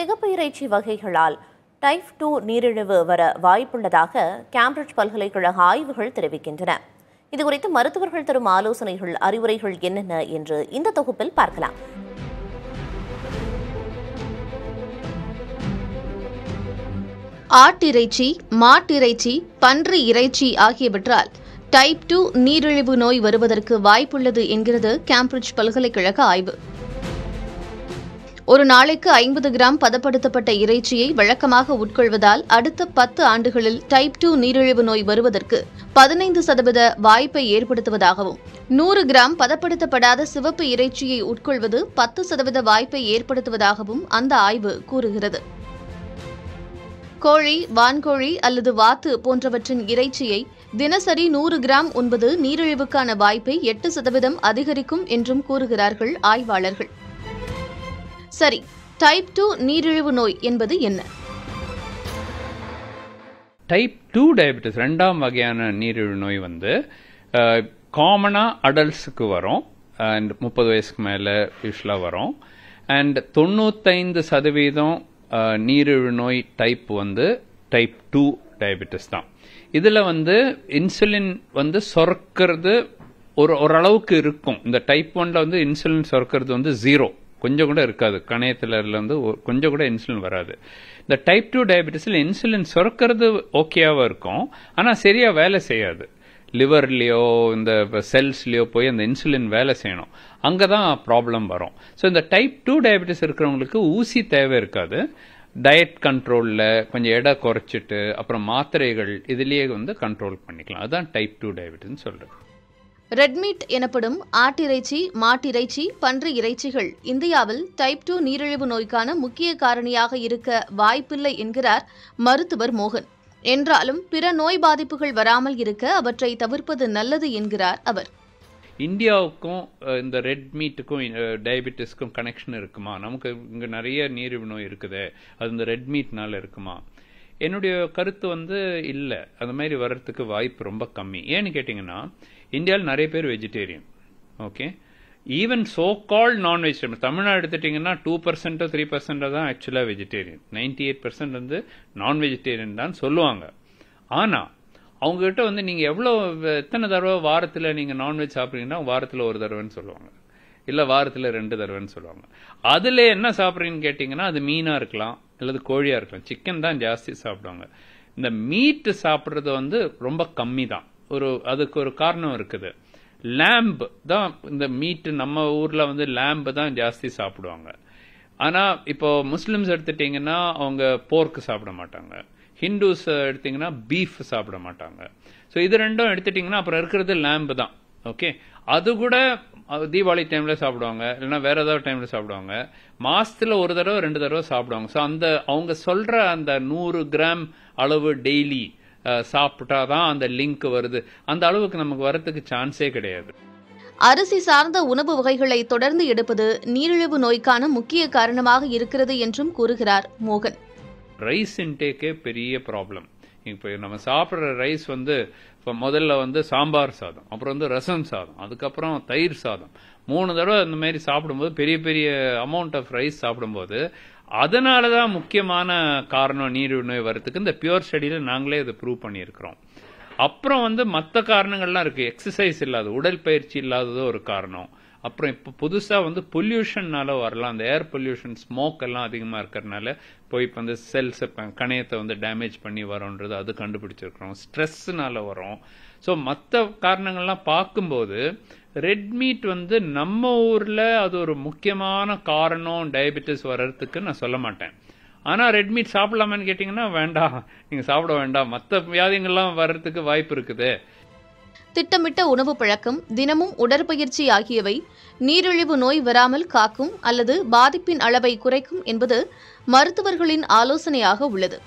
சிகப்பு இறைச்சி வகைகளால் type two நீரிழிவு வர வாய்ப்புள்ளதாக கேம்பிரிட்ஜ் பல்கலைக்கழக ஆய்வுகள் தெரிவிக்கின்றன இதுகுறித்து மருத்துவர்கள் தரும் ஆலோசனைகள் அறிவுரைகள் என்னென்ன என்று இந்த தொகுப்பில் பார்க்கலாம் ஆட்டிறைச்சி மாட்டிறைச்சி பன்றி இறைச்சி ஆகியவற்றால் டைப் டூ நீரிழிவு நோய் வருவதற்கு வாய்ப்புள்ளது என்கிறது கேம்பிரிட்ஜ் பல்கலைக்கழக ஆய்வு ஒரு நாளைக்கு ஐம்பது கிராம் பதப்படுத்தப்பட்ட இறைச்சியை வழக்கமாக உட்கொள்வதால் அடுத்த பத்து ஆண்டுகளில் டைப் டூ நீரிழிவு நோய் வருவதற்கு பதினைந்து சதவீத வாய்ப்பை ஏற்படுத்துவதாகவும் நூறு கிராம் பதப்படுத்தப்படாத சிவப்பு இறைச்சியை உட்கொள்வது பத்து சதவீத வாய்ப்பை ஏற்படுத்துவதாகவும் அந்த ஆய்வு கூறுகிறது கோழி வான்கோழி அல்லது வாத்து போன்றவற்றின் இறைச்சியை தினசரி நூறு கிராம் உண்பது நீரிழிவுக்கான வாய்ப்பை எட்டு சதவீதம் அதிகரிக்கும் என்றும் கூறுகிறார்கள் ஆய்வாளர்கள் சரி டைப் டூ நீரிழிவு நோய் என்பது என்ன டைப் டூ டயபெட்டிஸ் ரெண்டாம் வகையான நீரிழிவு நோய் வந்து காமனாக அடல்ட்ஸுக்கு வரும் அண்ட் முப்பது வயசுக்கு மேலே யூஸ்வலாக வரும் அண்ட் தொண்ணூத்தைந்து சதவீதம் நீரிழிவு நோய் டைப் வந்து டைப் டூ டயபெட்டிஸ் தான் இதில் வந்து இன்சுலின் வந்து சுரக்கிறது ஒரு ஓரளவுக்கு இருக்கும் இந்த டைப் ஒன்ல வந்து இன்சுலின் சுரக்கிறது வந்து ஜீரோ கொஞ்சம் கூட இருக்காது கணையத்திலருந்து கொஞ்சம் கூட இன்சுலின் வராது இந்த டைப் டூ டயபெட்டிஸில் இன்சுலின் சுரக்கிறது ஓகேவாக இருக்கும் ஆனால் சரியாக வேலை செய்யாது லிவர்லேயோ இந்த செல்ஸ்லேயோ போய் அந்த இன்சுலின் வேலை செய்யணும் அங்கே தான் ப்ராப்ளம் வரும் ஸோ இந்த டைப் டூ டயபெட்டிஸ் இருக்கிறவங்களுக்கு ஊசி தேவை இருக்காது டயட் கண்ட்ரோலில் கொஞ்சம் எடை குறைச்சிட்டு அப்புறம் மாத்திரைகள் இதுலேயே வந்து கண்ட்ரோல் பண்ணிக்கலாம் அதுதான் டைப் டூ டயபெட்டிஸ்ன்னு சொல்கிறேன் ரெட்மீட் எனப்படும் ஆட்டிறைச்சி மாட்டிறைச்சி பன்றி இறைச்சிகள் இந்தியாவில் டைப் டூ நீரிழிவு நோய்க்கான முக்கிய காரணியாக இருக்க வாய்ப்பில்லை என்கிறார் மருத்துவர் மோகன் என்றாலும் பிற நோய் பாதிப்புகள் வராமல் இருக்க அவற்றை தவிர்ப்பது நல்லது என்கிறார் அவர் இந்தியாவுக்கும் இந்த ரெட்மீட்டுக்கும் டயபெட்டிஸ்க்கும் கனெக்ஷன் இருக்குமா நமக்கு இங்கே நிறைய நீரிழிவு நோய் இருக்குது அது இந்த ரெட்மீட்னால இருக்குமா என்னுடைய கருத்து வந்து இல்லை அது மாதிரி வர்றதுக்கு வாய்ப்பு ரொம்ப கம்மி ஏன்னு கேட்டிங்கன்னா இந்தியாவில் நிறைய பேர் vegetarian okay even so call non vegetarian Tamil Nadu எடுத்துட்டிங்கன்னா டூ பர்சன்டோ த்ரீ பர்சன்டோ தான் ஆக்சுவலாக வெஜிடேரியன் நைன்டி எயிட் பர்சன்ட் வந்து நான் வெஜிடேரியன் தான் சொல்லுவாங்க ஆனால் அவங்ககிட்ட வந்து நீங்கள் எவ்வளோ எத்தனை தடவை வாரத்தில் நீங்கள் நான்வெஜ் சாப்பிட்றீங்கன்னா வாரத்தில் ஒரு தடவைன்னு சொல்லுவாங்க இல்லை வாரத்தில் ரெண்டு தடவைன்னு சொல்லுவாங்க அதில் என்ன சாப்பிட்றீங்கன்னு கேட்டிங்கன்னா அது மீனாக இருக்கலாம் அல்லது கோழியாக இருக்கலாம் சிக்கன் தான் ஜாஸ்தி சாப்பிடுவாங்க இந்த மீட்டு சாப்பிட்றது வந்து ரொம்ப கம்மி தான் ஒரு அதுக்கு ஒரு காரணம் இருக்குது லேம்ப் தான் இந்த மீட்டு நம்ம ஊரில் வந்து லேம்பு தான் ஜாஸ்தி சாப்பிடுவாங்க ஆனால் இப்போ முஸ்லிம்ஸ் எடுத்துட்டிங்கன்னா அவங்க போர்க்கு சாப்பிட மாட்டாங்க ஹிந்துஸ் எடுத்தீங்கன்னா பீஃப் சாப்பிட மாட்டாங்க ஸோ இது ரெண்டும் எடுத்துட்டீங்கன்னா அப்புறம் இருக்கிறது லேம்பு தான் ஓகே அது கூட தீபாவளி டைம்ல சாப்பிடுவாங்க இல்லைன்னா வேற ஏதாவது டைம்ல சாப்பிடுவாங்க மாசத்துல ஒரு தடவை ரெண்டு தடவை சாப்பிடுவாங்க ஸோ அந்த அவங்க சொல்ற அந்த நூறு கிராம் அளவு டெய்லி சாப்பிட்டாதான் அந்த லிங்க் வருது அந்த அளவுக்கு நமக்கு வரத்துக்கு சான்ஸே கிடையாது அரிசி சார்ந்த உணவு வகைகளை தொடர்ந்து எடுப்பது நீரிழிவு நோய்க்கான முக்கிய காரணமாக இருக்கிறது என்றும் கூறுகிறார் மோகன் ரைஸ் இன்டேக்கே பெரிய ப்ராப்ளம் இப்போ நம்ம சாப்பிட்ற ரைஸ் வந்து இப்போ முதல்ல வந்து சாம்பார் சாதம் அப்புறம் வந்து ரசம் சாதம் அதுக்கப்புறம் தயிர் சாதம் மூணு தடவை இந்த மாதிரி சாப்பிடும்போது பெரிய பெரிய அமௌண்ட் ஆஃப் ரைஸ் சாப்பிடும்போது அதனால தான் முக்கியமான காரணம் நீர் நோய் வரத்துக்கு இந்த பியூர் ஸ்டடியில் நாங்களே இதை ப்ரூவ் பண்ணியிருக்கிறோம் அப்புறம் வந்து மற்ற காரணங்கள்லாம் இருக்குது எக்ஸசைஸ் இல்லாத பயிற்சி இல்லாததோ ஒரு காரணம் அப்புறம் இப்போ புதுசாக வந்து பொல்யூஷன்னால வரலாம் அந்த ஏர் பொல்யூஷன் ஸ்மோக் எல்லாம் அதிகமாக இருக்கிறதுனால போய் இப்போ வந்து செல்ஸ் கணையத்தை வந்து டேமேஜ் பண்ணி வரோன்றது அது கண்டுபிடிச்சிருக்கிறோம் ஸ்ட்ரெஸ்ஸுனால வரும் ஸோ மற்ற காரணங்கள்லாம் பார்க்கும்போது ரெட்மீட் வந்து நம்ம ஊரில் அது ஒரு முக்கியமான காரணம் டயபெட்டிஸ் வர்றதுக்கு நான் சொல்ல மாட்டேன் ஆனால் ரெட்மீட் சாப்பிடலாமான்னு கேட்டிங்கன்னா வேண்டாம் நீங்கள் சாப்பிட வேண்டாம் மற்ற வியாதிங்கள்லாம் வர்றதுக்கு வாய்ப்பு இருக்குது திட்டமிட்ட உணவு பழக்கம் தினமும் உடற்பயிற்சி ஆகியவை நீரிழிவு நோய் வராமல் காக்கும் அல்லது பாதிப்பின் அளவை குறைக்கும் என்பது மருத்துவர்களின் ஆலோசனையாக உள்ளது